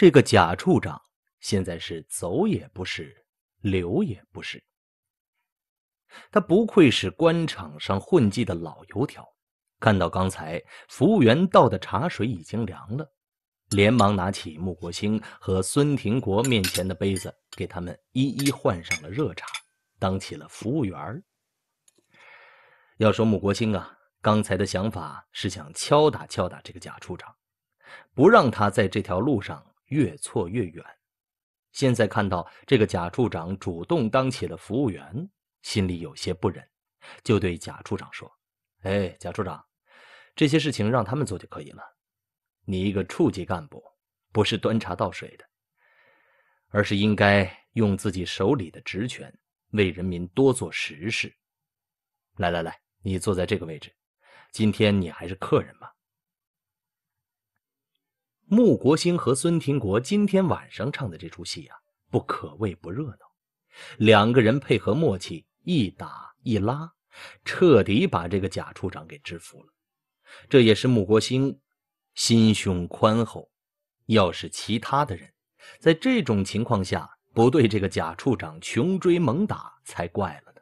这个贾处长现在是走也不是，留也不是。他不愧是官场上混迹的老油条。看到刚才服务员倒的茶水已经凉了，连忙拿起穆国兴和孙廷国面前的杯子，给他们一一换上了热茶，当起了服务员。要说穆国兴啊，刚才的想法是想敲打敲打这个贾处长，不让他在这条路上。越错越远。现在看到这个贾处长主动当起了服务员，心里有些不忍，就对贾处长说：“哎，贾处长，这些事情让他们做就可以了。你一个处级干部，不是端茶倒水的，而是应该用自己手里的职权为人民多做实事。来来来，你坐在这个位置，今天你还是客人嘛。”穆国兴和孙廷国今天晚上唱的这出戏啊，不可谓不热闹。两个人配合默契，一打一拉，彻底把这个贾处长给制服了。这也是穆国兴心胸宽厚。要是其他的人，在这种情况下不对这个贾处长穷追猛打才怪了呢。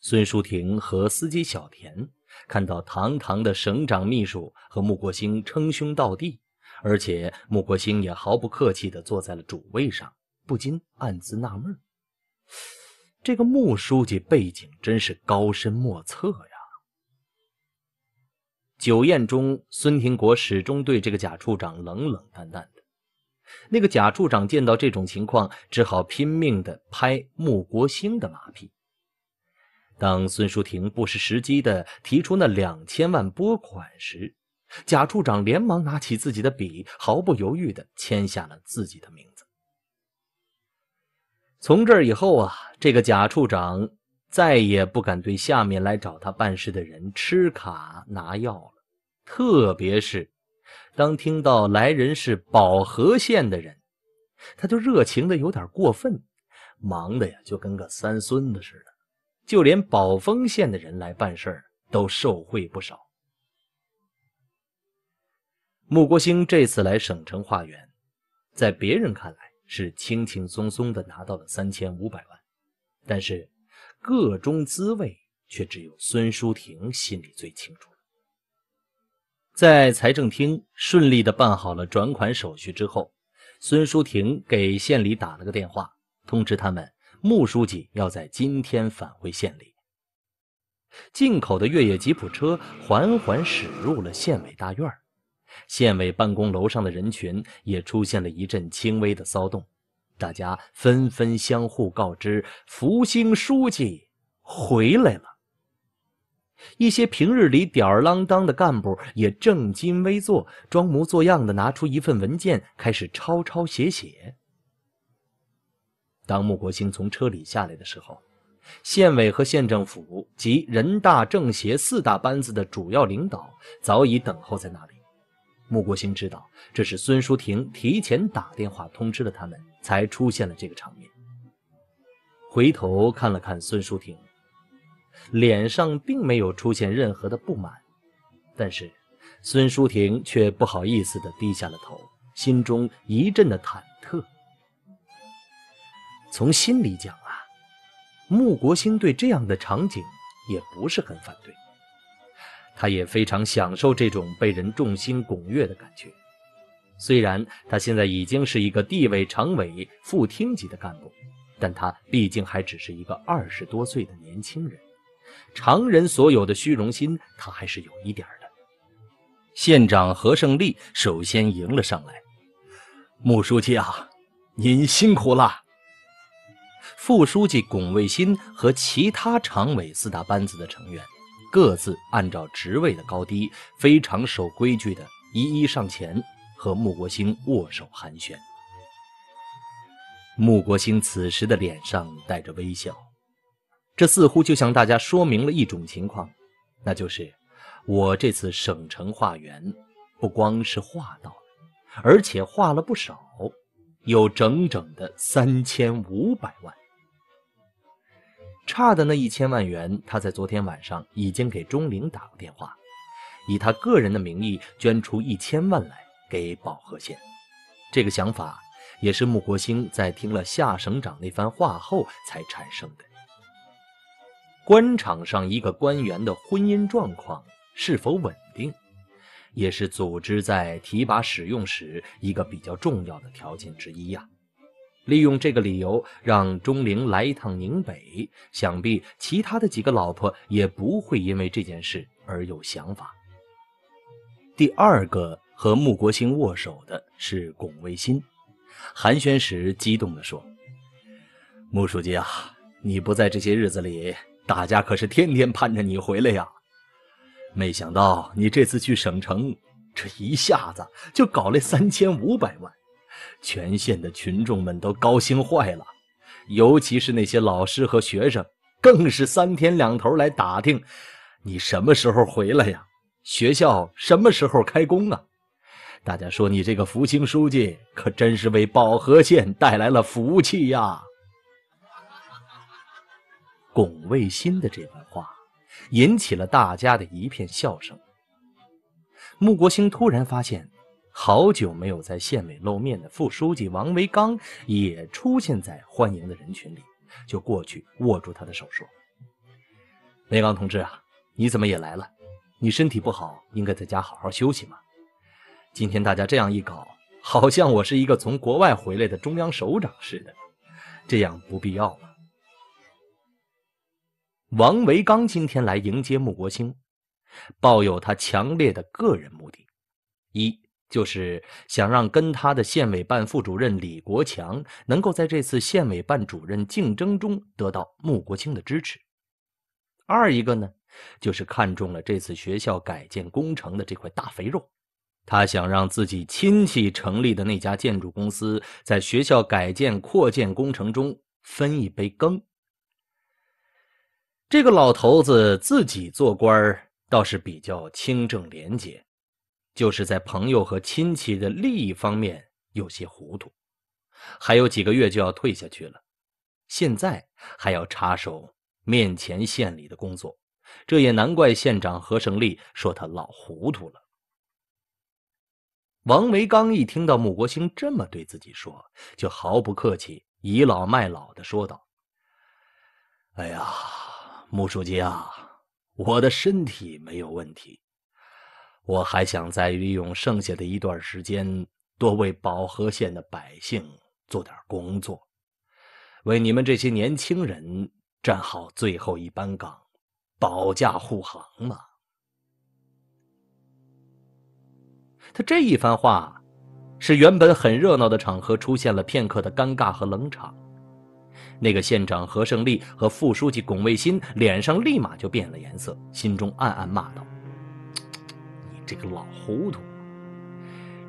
孙淑婷和司机小田看到堂堂的省长秘书和穆国兴称兄道弟。而且穆国兴也毫不客气的坐在了主位上，不禁暗自纳闷这个穆书记背景真是高深莫测呀！酒宴中，孙廷国始终对这个贾处长冷冷淡淡的。那个贾处长见到这种情况，只好拼命的拍穆国兴的马屁。当孙淑婷不失时机的提出那两千万拨款时，贾处长连忙拿起自己的笔，毫不犹豫的签下了自己的名字。从这以后啊，这个贾处长再也不敢对下面来找他办事的人吃卡拿药了。特别是当听到来人是保和县的人，他就热情的有点过分，忙的呀就跟个三孙子似的，就连保丰县的人来办事都受贿不少。穆国兴这次来省城化缘，在别人看来是轻轻松松的拿到了三千五百万，但是个中滋味却只有孙淑婷心里最清楚在财政厅顺利的办好了转款手续之后，孙淑婷给县里打了个电话，通知他们穆书记要在今天返回县里。进口的越野吉普车缓缓驶入了县委大院县委办公楼上的人群也出现了一阵轻微的骚动，大家纷纷相互告知：“福星书记回来了。”一些平日里吊儿郎当的干部也正襟危坐，装模作样的拿出一份文件开始抄抄写写。当穆国兴从车里下来的时候，县委和县政府及人大、政协四大班子的主要领导早已等候在那里。穆国兴知道，这是孙淑婷提前打电话通知了他们，才出现了这个场面。回头看了看孙淑婷，脸上并没有出现任何的不满，但是孙淑婷却不好意思的低下了头，心中一阵的忐忑。从心里讲啊，穆国兴对这样的场景也不是很反对。他也非常享受这种被人众星拱月的感觉。虽然他现在已经是一个地委常委、副厅级的干部，但他毕竟还只是一个二十多岁的年轻人，常人所有的虚荣心，他还是有一点的。县长何胜利首先迎了上来：“穆书记啊，您辛苦了。”副书记巩卫新和其他常委四大班子的成员。各自按照职位的高低，非常守规矩的，一一上前和穆国兴握手寒暄。穆国兴此时的脸上带着微笑，这似乎就向大家说明了一种情况，那就是我这次省城化缘，不光是化到了，而且化了不少，有整整的三千五百万。差的那一千万元，他在昨天晚上已经给钟灵打过电话，以他个人的名义捐出一千万来给宝河县。这个想法也是穆国兴在听了夏省长那番话后才产生的。官场上一个官员的婚姻状况是否稳定，也是组织在提拔使用时一个比较重要的条件之一呀。利用这个理由让钟灵来一趟宁北，想必其他的几个老婆也不会因为这件事而有想法。第二个和穆国兴握手的是巩卫新，寒暄时激动地说：“穆书记啊，你不在这些日子里，大家可是天天盼着你回来呀！没想到你这次去省城，这一下子就搞了三千五百万。”全县的群众们都高兴坏了，尤其是那些老师和学生，更是三天两头来打听，你什么时候回来呀？学校什么时候开工啊？大家说你这个福清书记可真是为宝河县带来了福气呀！龚卫新的这番话引起了大家的一片笑声。穆国兴突然发现。好久没有在县委露面的副书记王维刚也出现在欢迎的人群里，就过去握住他的手说：“维刚同志啊，你怎么也来了？你身体不好，应该在家好好休息嘛。今天大家这样一搞，好像我是一个从国外回来的中央首长似的，这样不必要了。”王维刚今天来迎接穆国兴，抱有他强烈的个人目的，一。就是想让跟他的县委办副主任李国强能够在这次县委办主任竞争中得到穆国清的支持。二一个呢，就是看中了这次学校改建工程的这块大肥肉，他想让自己亲戚成立的那家建筑公司在学校改建扩建工程中分一杯羹。这个老头子自己做官倒是比较清正廉洁。就是在朋友和亲戚的利益方面有些糊涂，还有几个月就要退下去了，现在还要插手面前县里的工作，这也难怪县长何胜利说他老糊涂了。王维刚一听到穆国兴这么对自己说，就毫不客气倚老卖老的说道：“哎呀，穆书记啊，我的身体没有问题。”我还想再利用剩下的一段时间，多为保和县的百姓做点工作，为你们这些年轻人站好最后一班岗，保驾护航嘛。他这一番话，使原本很热闹的场合出现了片刻的尴尬和冷场。那个县长何胜利和副书记巩卫新脸上立马就变了颜色，心中暗暗骂道。这个老糊涂，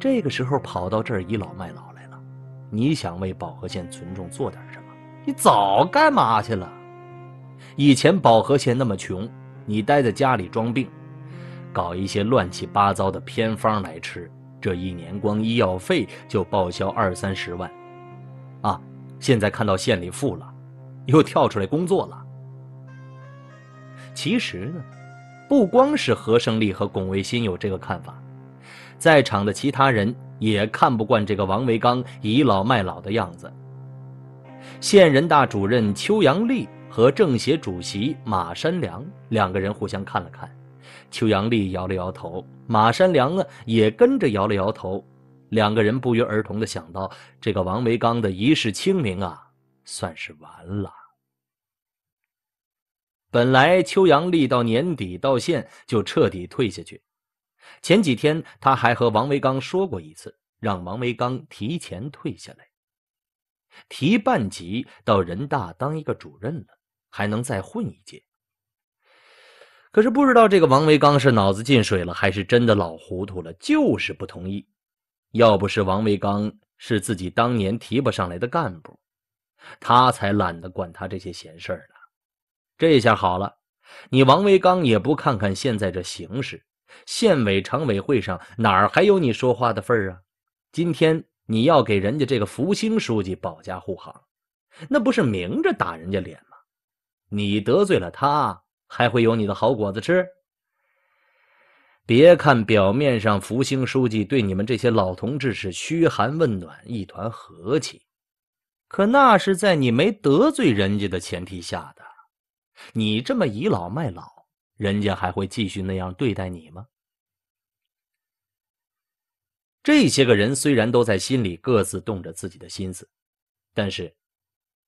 这个时候跑到这儿倚老卖老来了。你想为保和县群众做点什么？你早干嘛去了？以前保和县那么穷，你待在家里装病，搞一些乱七八糟的偏方来吃，这一年光医药费就报销二三十万啊！现在看到县里富了，又跳出来工作了。其实呢？不光是何胜利和巩卫新有这个看法，在场的其他人也看不惯这个王维刚倚老卖老的样子。县人大主任邱阳丽和政协主席马山良两个人互相看了看，邱阳丽摇了摇头，马山良呢也跟着摇了摇头。两个人不约而同的想到，这个王维刚的一世清名啊，算是完了。本来邱阳立到年底到县就彻底退下去。前几天他还和王维刚说过一次，让王维刚提前退下来，提半级到人大当一个主任了，还能再混一届。可是不知道这个王维刚是脑子进水了，还是真的老糊涂了，就是不同意。要不是王维刚是自己当年提拔上来的干部，他才懒得管他这些闲事儿呢。这下好了，你王维刚也不看看现在这形势，县委常委会上哪儿还有你说话的份儿啊？今天你要给人家这个福兴书记保驾护航，那不是明着打人家脸吗？你得罪了他，还会有你的好果子吃？别看表面上福兴书记对你们这些老同志是嘘寒问暖，一团和气，可那是在你没得罪人家的前提下的。你这么倚老卖老，人家还会继续那样对待你吗？这些个人虽然都在心里各自动着自己的心思，但是，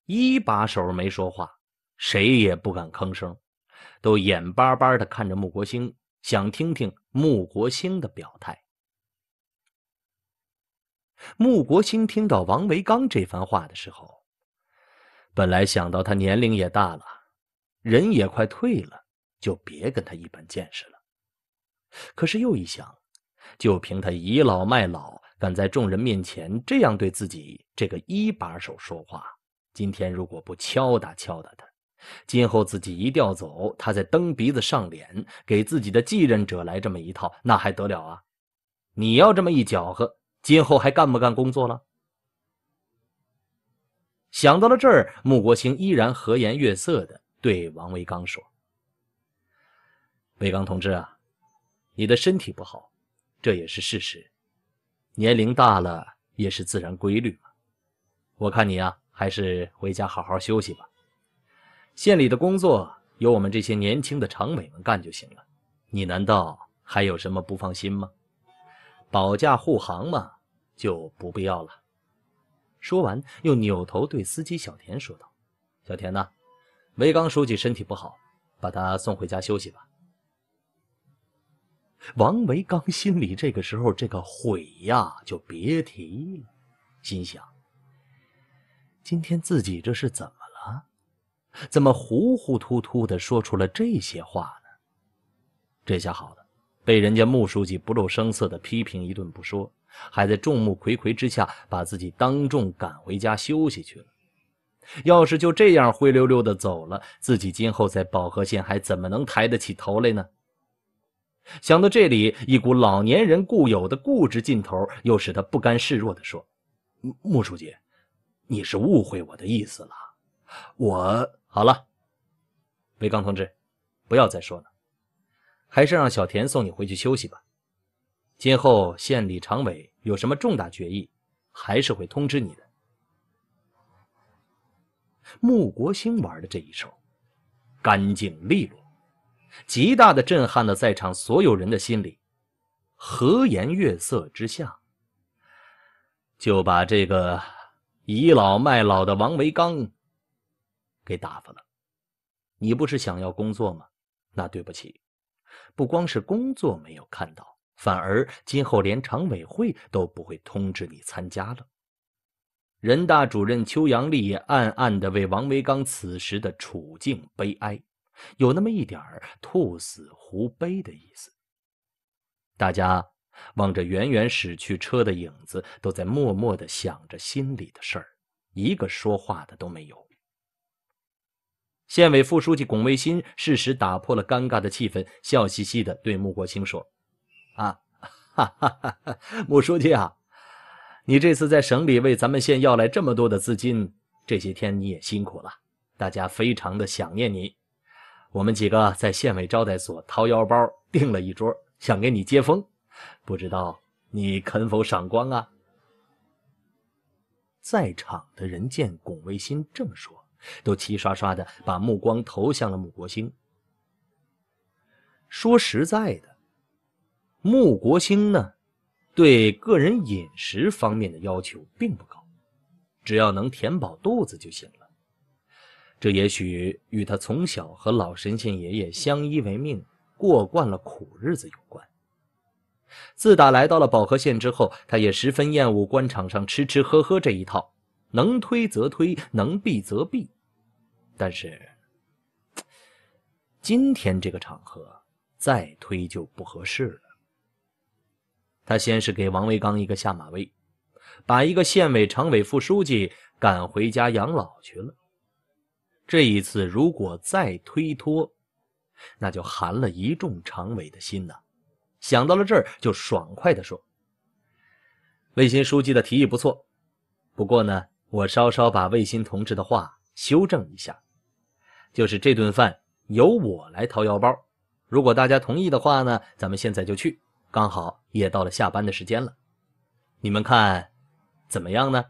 一把手没说话，谁也不敢吭声，都眼巴巴的看着穆国兴，想听听穆国兴的表态。穆国兴听到王维刚这番话的时候，本来想到他年龄也大了。人也快退了，就别跟他一般见识了。可是又一想，就凭他倚老卖老，敢在众人面前这样对自己这个一把手说话，今天如果不敲打敲打他，今后自己一调走，他再蹬鼻子上脸，给自己的继任者来这么一套，那还得了啊？你要这么一搅和，今后还干不干工作了？想到了这儿，穆国兴依然和颜悦色的。对王维刚说：“维刚同志啊，你的身体不好，这也是事实。年龄大了也是自然规律嘛。我看你啊，还是回家好好休息吧。县里的工作由我们这些年轻的常委们干就行了。你难道还有什么不放心吗？保驾护航嘛，就不必要了。”说完，又扭头对司机小田说道：“小田呐。”维刚书记身体不好，把他送回家休息吧。王维刚心里这个时候这个悔呀就别提了，心想：今天自己这是怎么了？怎么糊糊涂涂的说出了这些话呢？这下好了，被人家穆书记不露声色的批评一顿不说，还在众目睽睽之下把自己当众赶回家休息去了。要是就这样灰溜溜的走了，自己今后在保和县还怎么能抬得起头来呢？想到这里，一股老年人固有的固执劲头又使他不甘示弱地说：“穆书记，你是误会我的意思了。我好了，维刚同志，不要再说了，还是让小田送你回去休息吧。今后县里常委有什么重大决议，还是会通知你的。”穆国兴玩的这一手，干净利落，极大的震撼了在场所有人的心里。和颜悦色之下，就把这个倚老卖老的王维刚给打发了。你不是想要工作吗？那对不起，不光是工作没有看到，反而今后连常委会都不会通知你参加了。人大主任邱阳也暗暗的为王维刚此时的处境悲哀，有那么一点儿兔死狐悲的意思。大家望着远远驶去车的影子，都在默默的想着心里的事儿，一个说话的都没有。县委副书记巩卫新适时打破了尴尬的气氛，笑嘻嘻的对穆国清说：“啊，哈哈哈哈，穆书记啊。”你这次在省里为咱们县要来这么多的资金，这些天你也辛苦了，大家非常的想念你。我们几个在县委招待所掏腰包订了一桌，想给你接风，不知道你肯否赏光啊？在场的人见巩卫新这么说，都齐刷刷的把目光投向了穆国兴。说实在的，穆国兴呢？对个人饮食方面的要求并不高，只要能填饱肚子就行了。这也许与他从小和老神仙爷爷相依为命，过惯了苦日子有关。自打来到了保和县之后，他也十分厌恶官场上吃吃喝喝这一套，能推则推，能避则避。但是，今天这个场合再推就不合适了。他先是给王维刚一个下马威，把一个县委常委副书记赶回家养老去了。这一次如果再推脱，那就寒了一众常委的心呐。想到了这儿，就爽快地说：“卫新书记的提议不错，不过呢，我稍稍把卫新同志的话修正一下，就是这顿饭由我来掏腰包。如果大家同意的话呢，咱们现在就去。”刚好也到了下班的时间了，你们看，怎么样呢？